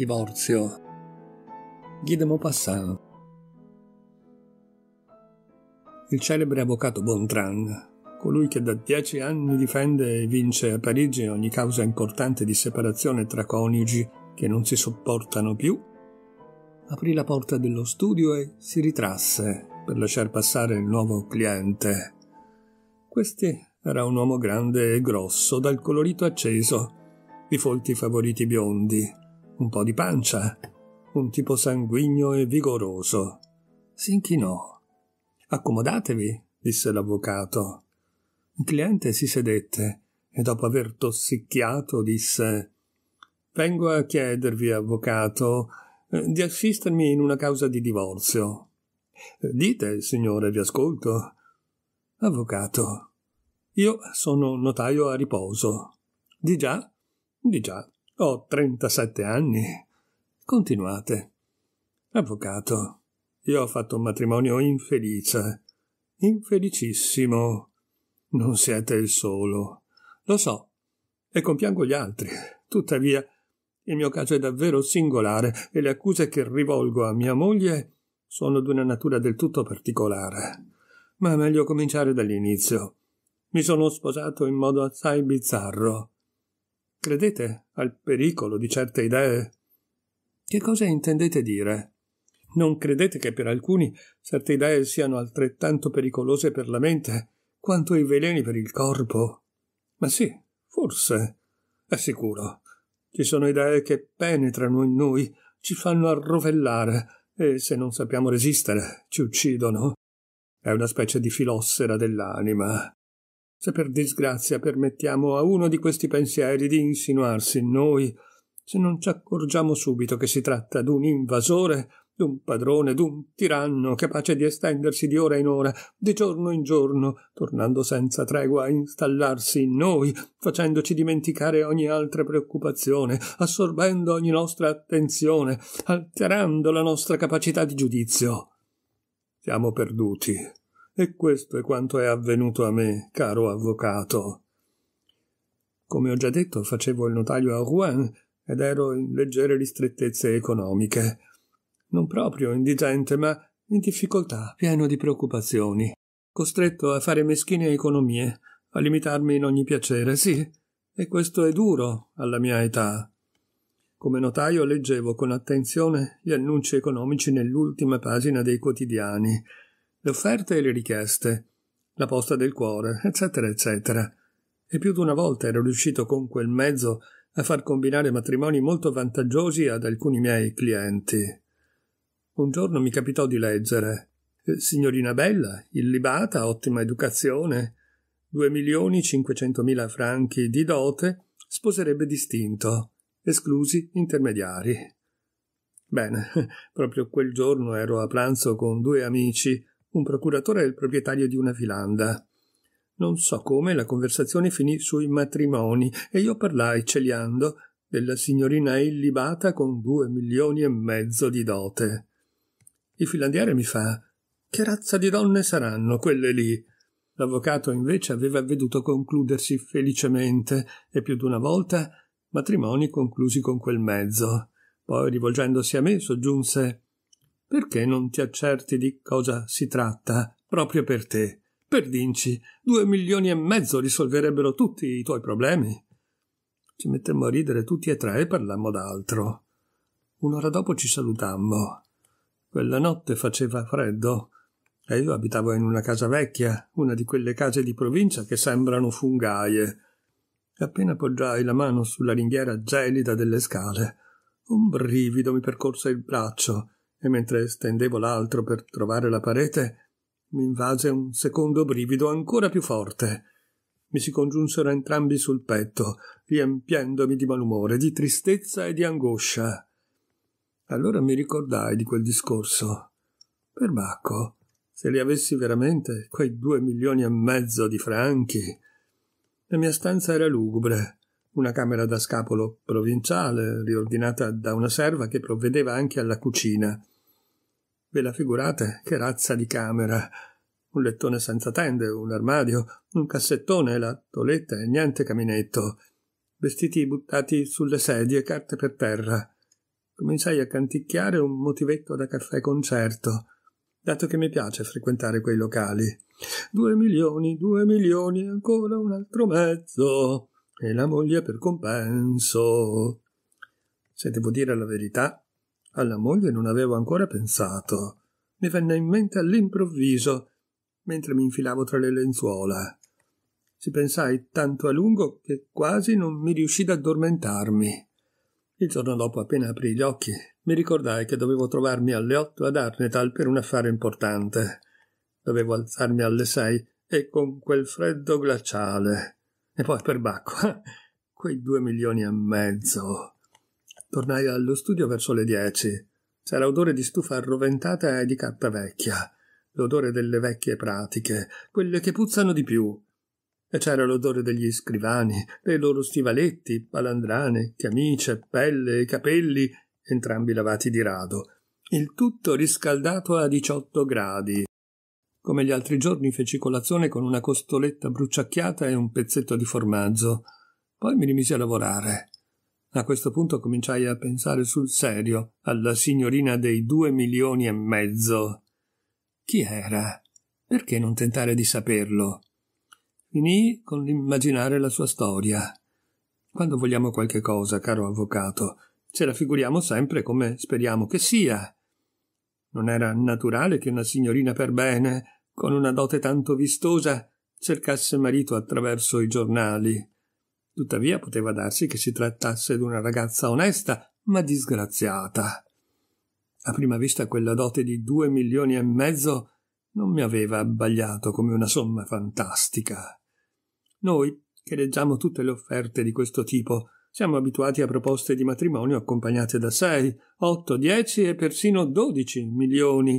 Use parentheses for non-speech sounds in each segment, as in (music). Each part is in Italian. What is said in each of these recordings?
divorzio. Guy de Maupassant. Il celebre avvocato Bontran, colui che da dieci anni difende e vince a Parigi ogni causa importante di separazione tra coniugi che non si sopportano più, aprì la porta dello studio e si ritrasse per lasciar passare il nuovo cliente. Questi era un uomo grande e grosso, dal colorito acceso, di folti favoriti biondi, un po' di pancia, un tipo sanguigno e vigoroso. Si inchinò. Accomodatevi, disse l'avvocato. Il cliente si sedette e dopo aver tossicchiato disse Vengo a chiedervi, avvocato, eh, di assistermi in una causa di divorzio. Dite, signore, vi ascolto. Avvocato, io sono notaio a riposo. Di già? Di già. Ho 37 anni. Continuate. Avvocato, io ho fatto un matrimonio infelice. Infelicissimo. Non siete il solo. Lo so. E compiango gli altri. Tuttavia, il mio caso è davvero singolare e le accuse che rivolgo a mia moglie sono d'una natura del tutto particolare. Ma è meglio cominciare dall'inizio. Mi sono sposato in modo assai bizzarro. Credete al pericolo di certe idee? Che cosa intendete dire? Non credete che per alcuni certe idee siano altrettanto pericolose per la mente quanto i veleni per il corpo? Ma sì, forse. È sicuro. Ci sono idee che penetrano in noi, ci fanno arrovellare e, se non sappiamo resistere, ci uccidono. È una specie di filossera dell'anima. Se per disgrazia permettiamo a uno di questi pensieri di insinuarsi in noi, se non ci accorgiamo subito che si tratta d'un invasore, d'un padrone, d'un tiranno capace di estendersi di ora in ora, di giorno in giorno, tornando senza tregua a installarsi in noi, facendoci dimenticare ogni altra preoccupazione, assorbendo ogni nostra attenzione, alterando la nostra capacità di giudizio. Siamo perduti e questo è quanto è avvenuto a me, caro avvocato. Come ho già detto, facevo il notaio a Rouen ed ero in leggere ristrettezze economiche. Non proprio indigente, ma in difficoltà, pieno di preoccupazioni, costretto a fare meschine economie, a limitarmi in ogni piacere, sì, e questo è duro alla mia età. Come notaio leggevo con attenzione gli annunci economici nell'ultima pagina dei quotidiani le offerte e le richieste, la posta del cuore, eccetera, eccetera. E più di una volta ero riuscito con quel mezzo a far combinare matrimoni molto vantaggiosi ad alcuni miei clienti. Un giorno mi capitò di leggere eh, Signorina Bella, illibata, ottima educazione, 2 milioni 500 franchi di dote, sposerebbe distinto, esclusi intermediari. Bene, (laughs) proprio quel giorno ero a pranzo con due amici, un procuratore e il proprietario di una filanda. Non so come la conversazione finì sui matrimoni e io parlai celiando della signorina illibata con due milioni e mezzo di dote. Il filandiere mi fa Che razza di donne saranno quelle lì? L'avvocato invece aveva veduto concludersi felicemente e più di una volta matrimoni conclusi con quel mezzo. Poi rivolgendosi a me soggiunse perché non ti accerti di cosa si tratta, proprio per te? Perdinci, due milioni e mezzo risolverebbero tutti i tuoi problemi. Ci mettemmo a ridere tutti e tre e parlammo d'altro. Un'ora dopo ci salutammo. Quella notte faceva freddo e io abitavo in una casa vecchia, una di quelle case di provincia che sembrano fungaie. Appena poggiai la mano sulla ringhiera gelida delle scale, un brivido mi percorse il braccio e mentre stendevo l'altro per trovare la parete, mi invase un secondo brivido ancora più forte. Mi si congiunsero entrambi sul petto, riempiendomi di malumore, di tristezza e di angoscia. Allora mi ricordai di quel discorso. Perbacco, se li avessi veramente, quei due milioni e mezzo di franchi. La mia stanza era lugubre, una camera da scapolo provinciale, riordinata da una serva che provvedeva anche alla cucina. Ve la figurate che razza di camera? Un lettone senza tende, un armadio, un cassettone, la toletta e niente caminetto. Vestiti buttati sulle sedie, carte per terra. Cominciai a canticchiare un motivetto da caffè concerto dato che mi piace frequentare quei locali. Due milioni, due milioni, ancora un altro mezzo e la moglie per compenso. Se devo dire la verità, alla moglie non avevo ancora pensato. Mi venne in mente all'improvviso, mentre mi infilavo tra le lenzuola. Ci pensai tanto a lungo che quasi non mi riuscì ad addormentarmi. Il giorno dopo, appena aprì gli occhi, mi ricordai che dovevo trovarmi alle otto ad Arnetal per un affare importante. Dovevo alzarmi alle sei e con quel freddo glaciale. E poi perbacco. (laughs) Quei due milioni e mezzo. Tornai allo studio verso le dieci. C'era odore di stufa arroventata e di carta vecchia. L'odore delle vecchie pratiche, quelle che puzzano di più. E c'era l'odore degli scrivani, dei loro stivaletti, palandrane, camicie, pelle e capelli, entrambi lavati di rado. Il tutto riscaldato a 18 gradi. Come gli altri giorni feci colazione con una costoletta bruciacchiata e un pezzetto di formaggio. Poi mi rimisi a lavorare. A questo punto cominciai a pensare sul serio alla signorina dei due milioni e mezzo. Chi era? Perché non tentare di saperlo? Finì con l'immaginare la sua storia. Quando vogliamo qualche cosa, caro avvocato, ce la figuriamo sempre come speriamo che sia. Non era naturale che una signorina per bene, con una dote tanto vistosa, cercasse marito attraverso i giornali. Tuttavia poteva darsi che si trattasse d'una ragazza onesta, ma disgraziata. A prima vista quella dote di due milioni e mezzo non mi aveva abbagliato come una somma fantastica. Noi, che leggiamo tutte le offerte di questo tipo, siamo abituati a proposte di matrimonio accompagnate da 6, 8, 10 e persino 12 milioni.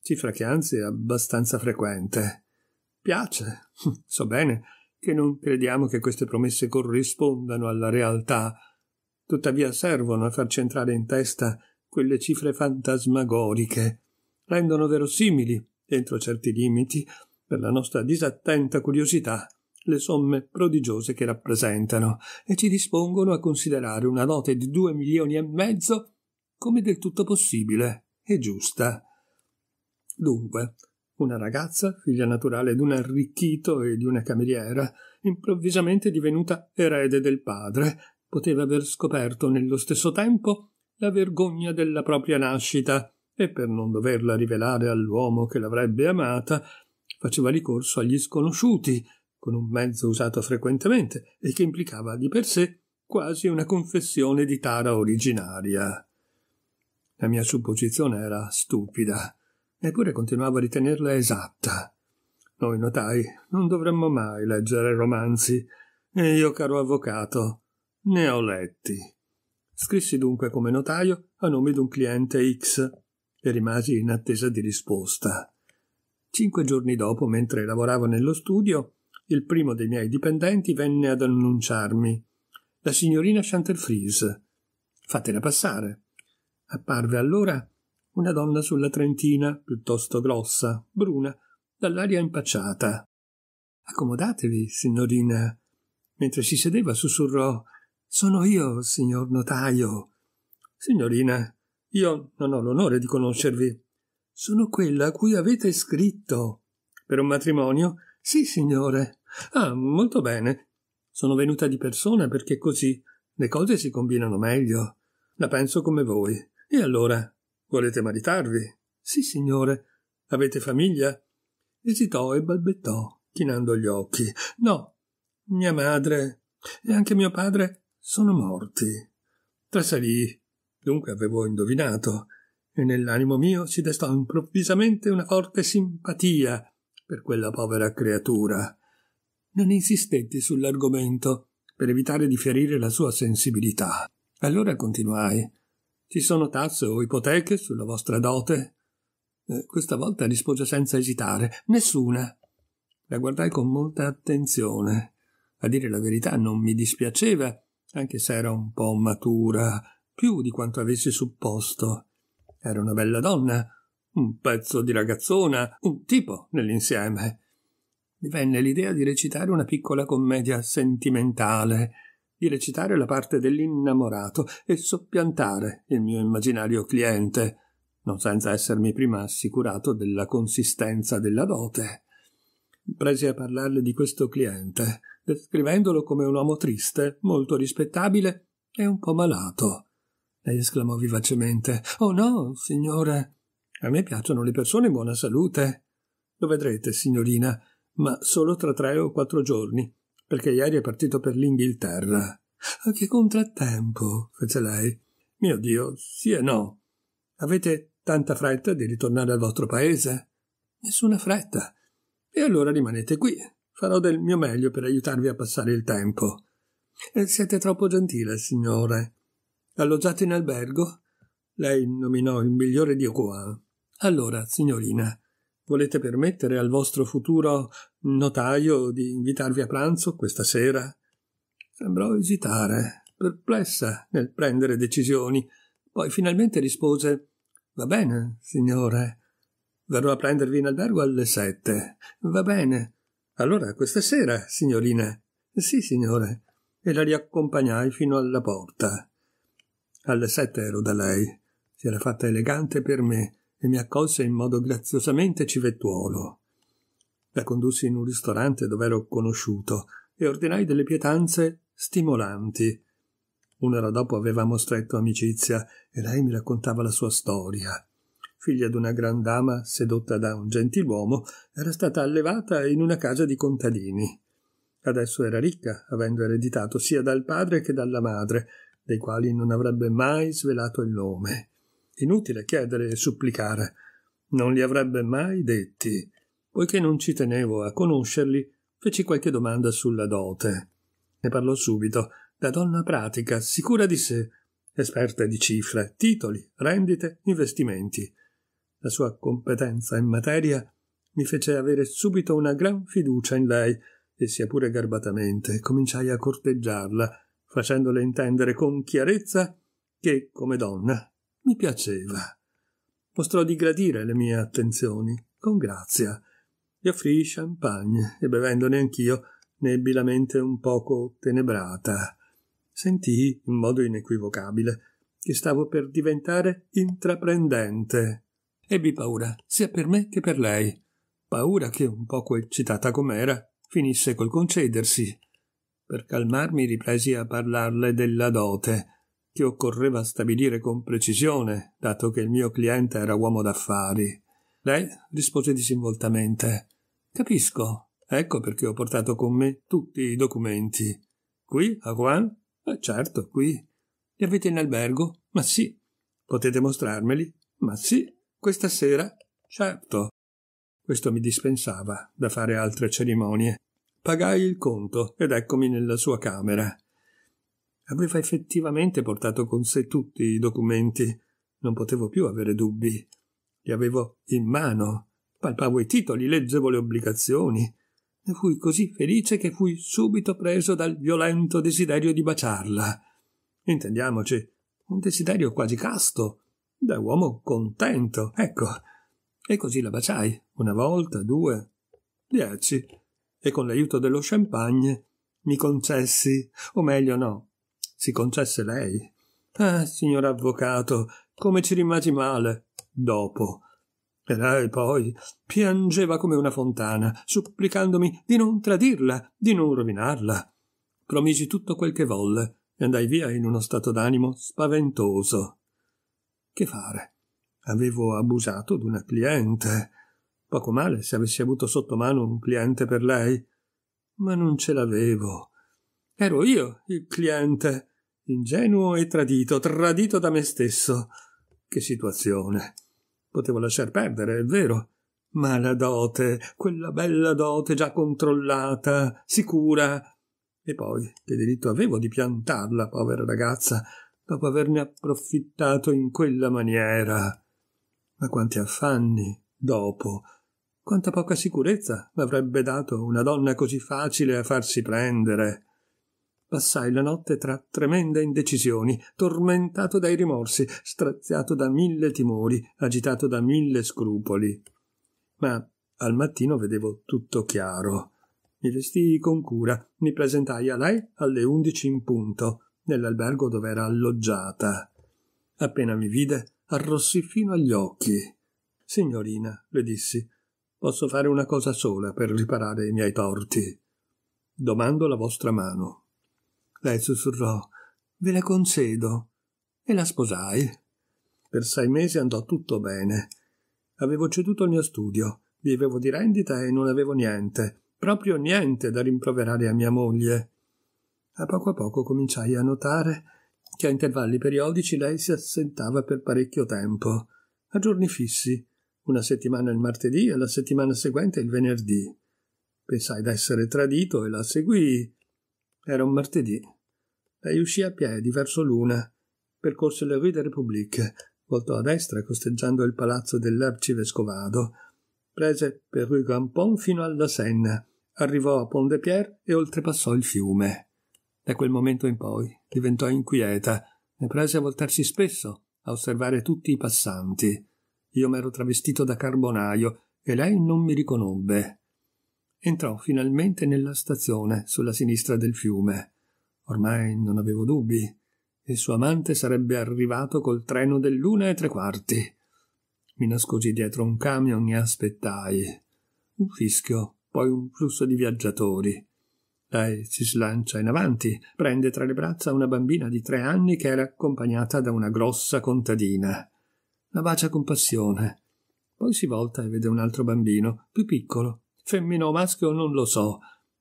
Cifra che anzi è abbastanza frequente. Piace, (laughs) so bene, che non crediamo che queste promesse corrispondano alla realtà. Tuttavia servono a far centrare in testa quelle cifre fantasmagoriche. Rendono verosimili, dentro certi limiti, per la nostra disattenta curiosità, le somme prodigiose che rappresentano e ci dispongono a considerare una dote di due milioni e mezzo come del tutto possibile e giusta. Dunque, una ragazza, figlia naturale di un arricchito e di una cameriera, improvvisamente divenuta erede del padre, poteva aver scoperto nello stesso tempo la vergogna della propria nascita e per non doverla rivelare all'uomo che l'avrebbe amata, faceva ricorso agli sconosciuti con un mezzo usato frequentemente e che implicava di per sé quasi una confessione di tara originaria. La mia supposizione era stupida, eppure continuavo a ritenerla esatta. Noi notai non dovremmo mai leggere romanzi, e io, caro avvocato, ne ho letti. Scrissi dunque come notaio a nome di un cliente X e rimasi in attesa di risposta. Cinque giorni dopo, mentre lavoravo nello studio, il primo dei miei dipendenti venne ad annunciarmi. La signorina Chantelfrise. Fatela passare. Apparve allora una donna sulla trentina, piuttosto grossa, bruna, dall'aria impacciata. Accomodatevi, signorina. Mentre si sedeva sussurrò Sono io, signor notaio. Signorina, io non ho l'onore di conoscervi. Sono quella a cui avete scritto per un matrimonio sì, signore. Ah, molto bene. Sono venuta di persona perché così le cose si combinano meglio. La penso come voi. E allora? Volete maritarvi? Sì, signore. Avete famiglia? Esitò e balbettò, chinando gli occhi. No, mia madre e anche mio padre sono morti. Trasalì. Dunque avevo indovinato e nell'animo mio si destò improvvisamente una forte simpatia per quella povera creatura. Non insistetti sull'argomento per evitare di ferire la sua sensibilità. Allora continuai. Ci sono tasse o ipoteche sulla vostra dote? Eh, questa volta rispose senza esitare. Nessuna. La guardai con molta attenzione. A dire la verità non mi dispiaceva, anche se era un po' matura, più di quanto avessi supposto. Era una bella donna, un pezzo di ragazzona, un tipo nell'insieme. Mi venne l'idea di recitare una piccola commedia sentimentale, di recitare la parte dell'innamorato e soppiantare il mio immaginario cliente, non senza essermi prima assicurato della consistenza della dote. Presi a parlarle di questo cliente, descrivendolo come un uomo triste, molto rispettabile e un po' malato. Lei esclamò vivacemente: Oh no, signore, a me piacciono le persone in buona salute. Lo vedrete, signorina, ma solo tra tre o quattro giorni, perché ieri è partito per l'Inghilterra. Ah, che contrattempo, fece lei. Mio Dio, sì e no. Avete tanta fretta di ritornare al vostro paese? Nessuna fretta. E allora rimanete qui. Farò del mio meglio per aiutarvi a passare il tempo. E eh, siete troppo gentile, signore. Alloggiate in albergo? Lei nominò il migliore di Ocoa. Allora, signorina, volete permettere al vostro futuro notaio di invitarvi a pranzo questa sera? Sembrò esitare, perplessa nel prendere decisioni, poi finalmente rispose Va bene, signore. Verrò a prendervi in albergo alle sette. Va bene. Allora, questa sera, signorina. Sì, signore. E la riaccompagnai fino alla porta. Alle sette ero da lei. Si era fatta elegante per me e mi accolse in modo graziosamente civettuolo. La condussi in un ristorante dove ero conosciuto e ordinai delle pietanze stimolanti. Un'ora dopo avevamo stretto amicizia e lei mi raccontava la sua storia. Figlia d'una gran dama sedotta da un gentiluomo, era stata allevata in una casa di contadini. Adesso era ricca, avendo ereditato sia dal padre che dalla madre, dei quali non avrebbe mai svelato il nome inutile chiedere e supplicare. Non li avrebbe mai detti. Poiché non ci tenevo a conoscerli, feci qualche domanda sulla dote. Ne parlò subito, da donna pratica, sicura di sé, esperta di cifre, titoli, rendite, investimenti. La sua competenza in materia mi fece avere subito una gran fiducia in lei, e sia pure garbatamente cominciai a corteggiarla, facendole intendere con chiarezza che, come donna, mi piaceva. Mostrò di gradire le mie attenzioni, con grazia. Gli offrii champagne e bevendone anch'io ne ebbi la mente un poco tenebrata. Sentii, in modo inequivocabile, che stavo per diventare intraprendente. Ebbi paura, sia per me che per lei. Paura che, un poco eccitata com'era, finisse col concedersi. Per calmarmi ripresi a parlarle della dote effetti occorreva stabilire con precisione, dato che il mio cliente era uomo d'affari. Lei rispose disinvoltamente Capisco. Ecco perché ho portato con me tutti i documenti. Qui, a Juan? Eh, certo, qui. Li avete in albergo? Ma sì. Potete mostrarmeli? Ma sì. Questa sera? Certo. Questo mi dispensava da fare altre cerimonie. Pagai il conto ed eccomi nella sua camera. Aveva effettivamente portato con sé tutti i documenti. Non potevo più avere dubbi. Li avevo in mano. Palpavo i titoli, leggevo le obbligazioni. Ne fui così felice che fui subito preso dal violento desiderio di baciarla. Intendiamoci, un desiderio quasi casto, da uomo contento, ecco. E così la baciai, una volta, due, dieci, e con l'aiuto dello champagne mi concessi, o meglio no, si concesse lei. Ah, signor avvocato, come ci rimasi male. Dopo. E lei poi piangeva come una fontana, supplicandomi di non tradirla, di non rovinarla. Promisi tutto quel che volle e andai via in uno stato d'animo spaventoso. Che fare? Avevo abusato d'una cliente. Poco male se avessi avuto sotto mano un cliente per lei. Ma non ce l'avevo. Ero io il cliente Ingenuo e tradito, tradito da me stesso. Che situazione. Potevo lasciar perdere, è vero. Ma la dote, quella bella dote già controllata, sicura. E poi, che diritto avevo di piantarla, povera ragazza, dopo averne approfittato in quella maniera. Ma quanti affanni, dopo. Quanta poca sicurezza m'avrebbe dato una donna così facile a farsi prendere. Passai la notte tra tremende indecisioni, tormentato dai rimorsi, straziato da mille timori, agitato da mille scrupoli. Ma al mattino vedevo tutto chiaro. Mi vestii con cura, mi presentai a lei alle undici in punto, nell'albergo dove era alloggiata. Appena mi vide, arrossì fino agli occhi. Signorina, le dissi, posso fare una cosa sola per riparare i miei torti. Domando la vostra mano lei sussurrò. Ve la concedo. E la sposai. Per sei mesi andò tutto bene. Avevo ceduto il mio studio, vivevo di rendita e non avevo niente, proprio niente da rimproverare a mia moglie. A poco a poco cominciai a notare che a intervalli periodici lei si assentava per parecchio tempo, a giorni fissi, una settimana il martedì e la settimana seguente il venerdì. Pensai d'essere tradito e la seguii, era un martedì. Lei uscì a piedi verso l'una, percorse le rue de Repubblica, voltò a destra costeggiando il palazzo dell'arcivescovado, prese per Rue Gampon fino alla Senna, arrivò a Pont de Pierre e oltrepassò il fiume. Da quel momento in poi diventò inquieta ne prese a voltarsi spesso a osservare tutti i passanti. Io m'ero travestito da carbonaio e lei non mi riconobbe. Entrò finalmente nella stazione sulla sinistra del fiume. Ormai non avevo dubbi. Il suo amante sarebbe arrivato col treno dell'una e tre quarti. Mi nascosi dietro un camion e aspettai. Un fischio, poi un flusso di viaggiatori. Lei si slancia in avanti, prende tra le braccia una bambina di tre anni che era accompagnata da una grossa contadina. La bacia con passione. Poi si volta e vede un altro bambino, più piccolo, femmina o maschio non lo so,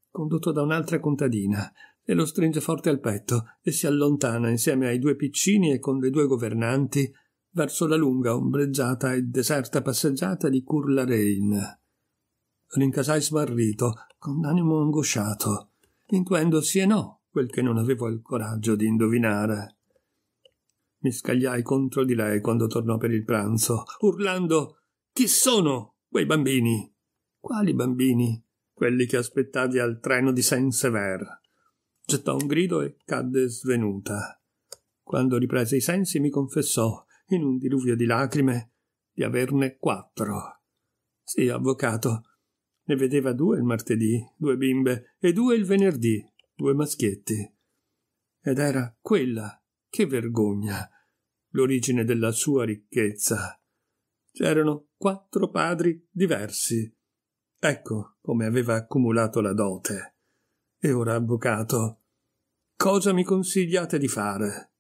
condotto da un'altra contadina, e lo stringe forte al petto e si allontana insieme ai due piccini e con le due governanti verso la lunga, ombreggiata e deserta passeggiata di Curla Rein. Rincasai smarrito, con animo angosciato, intuendo sì e no quel che non avevo il coraggio di indovinare. Mi scagliai contro di lei quando tornò per il pranzo, urlando Chi sono quei bambini? Quali bambini? Quelli che aspettavi al treno di Saint-Sever. Gettò un grido e cadde svenuta. Quando riprese i sensi mi confessò, in un diluvio di lacrime, di averne quattro. Sì, avvocato. Ne vedeva due il martedì, due bimbe, e due il venerdì, due maschietti. Ed era quella, che vergogna, l'origine della sua ricchezza. C'erano quattro padri diversi, Ecco come aveva accumulato la dote. E ora, avvocato, cosa mi consigliate di fare?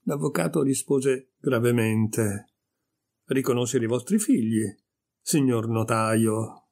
L'avvocato rispose gravemente. Riconoscere i vostri figli, signor notaio,